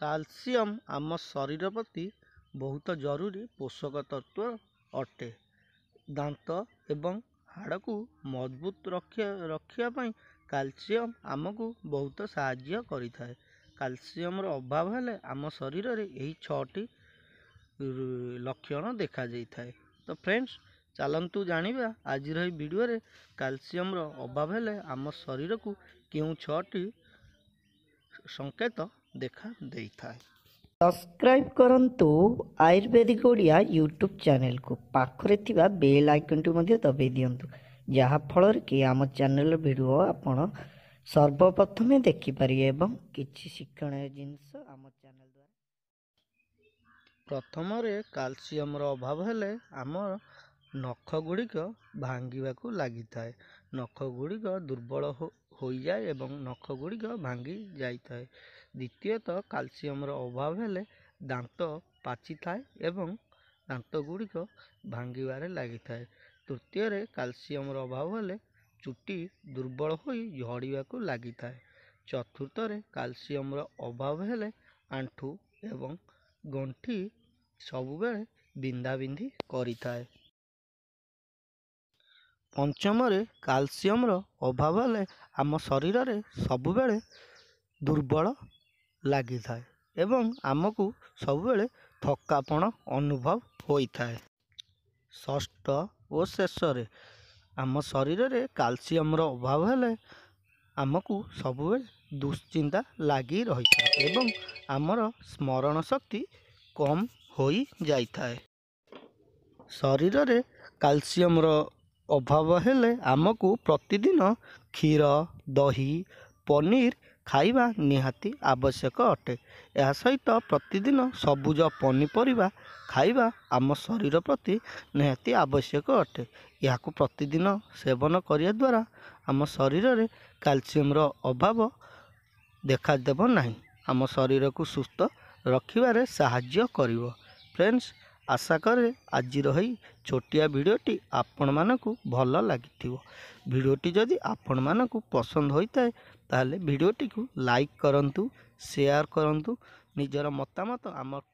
calcium ଆମ ଶରୀର ପ୍ରତି ବହୁତ ଜରୁରୀ ପୋଷକ ତତ୍ତ୍ୱ ଅଟେ ଦାନ୍ତ ଏବଂ ହାଡ଼କୁ ମଜବୁତ ରଖିବା ପାଇଁ କାଲସିୟମ୍ ଆମକୁ ବହୁତ ସାହାଯ୍ୟ କରିଥାଏ କାଲସିୟମ୍ର ଅଭାବ ହେଲେ ଆମ ଶରୀରରେ ଏହି ଛଅଟି ଲକ୍ଷଣ ଦେଖାଯାଇଥାଏ ତ ଫ୍ରେଣ୍ଡସ୍ ଚାଲନ୍ତୁ ଜାଣିବା ଆଜିର ଏହି ଭିଡ଼ିଓରେ କାଲସିୟମ୍ର ଅଭାବ ହେଲେ ଆମ ଶରୀରକୁ କେଉଁ ଛଅଟି ସଙ୍କେତ ଦେଖା ଦେଇଥାଏ ସବସ୍କ୍ରାଇବ୍ କରନ୍ତୁ ଆୟୁର୍ବେଦିକ ଓଡ଼ିଆ ୟୁଟ୍ୟୁବ୍ ଚ୍ୟାନେଲକୁ ପାଖରେ ଥିବା ବେଲ୍ ଆଇକନ୍ଟି ମଧ୍ୟ ଦବାଇ ଦିଅନ୍ତୁ ଯାହାଫଳରେ କି ଆମ ଚ୍ୟାନେଲ୍ର ଭିଡ଼ିଓ ଆପଣ ସର୍ବପ୍ରଥମେ ଦେଖିପାରିବେ ଏବଂ କିଛି ଶିକ୍ଷଣୀୟ ଜିନିଷ ଆମ ଚ୍ୟାନେଲ୍ ଦ୍ୱାରା ପ୍ରଥମରେ କ୍ୟାଲସିୟମ୍ର ଅଭାବ ହେଲେ ଆମର ନଖଗୁଡ଼ିକ ଭାଙ୍ଗିବାକୁ ଲାଗିଥାଏ ନଖଗୁଡ଼ିକ ଦୁର୍ବଳ ହୋଇଯାଏ ଏବଂ ନଖ ଗୁଡ଼ିକ ଭାଙ୍ଗି ଯାଇଥାଏ ଦ୍ୱିତୀୟତଃ କ୍ୟାଲସିୟମର ଅଭାବ ହେଲେ ଦାନ୍ତ ପାଚିଥାଏ ଏବଂ ଦାନ୍ତ ଗୁଡ଼ିକ ଭାଙ୍ଗିବାରେ ଲାଗିଥାଏ ତୃତୀୟରେ କ୍ୟାଲସିୟମର ଅଭାବ ହେଲେ ଚୁଟି ଦୁର୍ବଳ ହୋଇ ଝଡ଼ିବାକୁ ଲାଗିଥାଏ ଚତୁର୍ଥରେ କ୍ୟାଲସିୟମର ଅଭାବ ହେଲେ ଆଣ୍ଠୁ ଏବଂ ଗଣ୍ଠି ସବୁବେଳେ ବିନ୍ଧାବିନ୍ଧି କରିଥାଏ ପଞ୍ଚମରେ କ୍ୟାଲସିୟମର ଅଭାବ ହେଲେ ଆମ ଶରୀରରେ ସବୁବେଳେ ଦୁର୍ବଳ ଲାଗିଥାଏ ଏବଂ ଆମକୁ ସବୁବେଳେ ଥକାପଣ ଅନୁଭବ ହୋଇଥାଏ ଷଷ୍ଠ ଓ ଶେଷରେ ଆମ ଶରୀରରେ କ୍ୟାଲସିୟମର ଅଭାବ ହେଲେ ଆମକୁ ସବୁବେଳେ ଦୁଶ୍ଚିନ୍ତା ଲାଗି ରହିଥାଏ ଏବଂ ଆମର ସ୍ମରଣ ଶକ୍ତି କମ୍ ହୋଇଯାଇଥାଏ ଶରୀରରେ କ୍ୟାଲସିୟମର ଅଭାବ ହେଲେ ଆମକୁ ପ୍ରତିଦିନ କ୍ଷୀର ଦହି ପନିର ଖାଇବା ନିହାତି ଆବଶ୍ୟକ ଅଟେ ଏହା ସହିତ ପ୍ରତିଦିନ ସବୁଜ ପନିପରିବା ଖାଇବା ଆମ ଶରୀର ପ୍ରତି ନିହାତି ଆବଶ୍ୟକ ଅଟେ ଏହାକୁ ପ୍ରତିଦିନ ସେବନ କରିବା ଦ୍ୱାରା ଆମ ଶରୀରରେ କ୍ୟାଲସିୟମର ଅଭାବ ଦେଖାଦେବ ନାହିଁ ଆମ ଶରୀରକୁ ସୁସ୍ଥ ରଖିବାରେ ସାହାଯ୍ୟ କରିବ ଫ୍ରେଣ୍ଡସ୍ ଆଶା କରେ ଆଜିର ଏହି ଛୋଟିଆ ଭିଡ଼ିଓଟି ଆପଣମାନଙ୍କୁ ଭଲ ଲାଗିଥିବ ଭିଡ଼ିଓଟି ଯଦି ଆପଣମାନଙ୍କୁ ପସନ୍ଦ ହୋଇଥାଏ ତାହେଲେ ଭିଡ଼ିଓଟିକୁ ଲାଇକ୍ କରନ୍ତୁ ସେୟାର କରନ୍ତୁ ନିଜର ମତାମତ ଆମ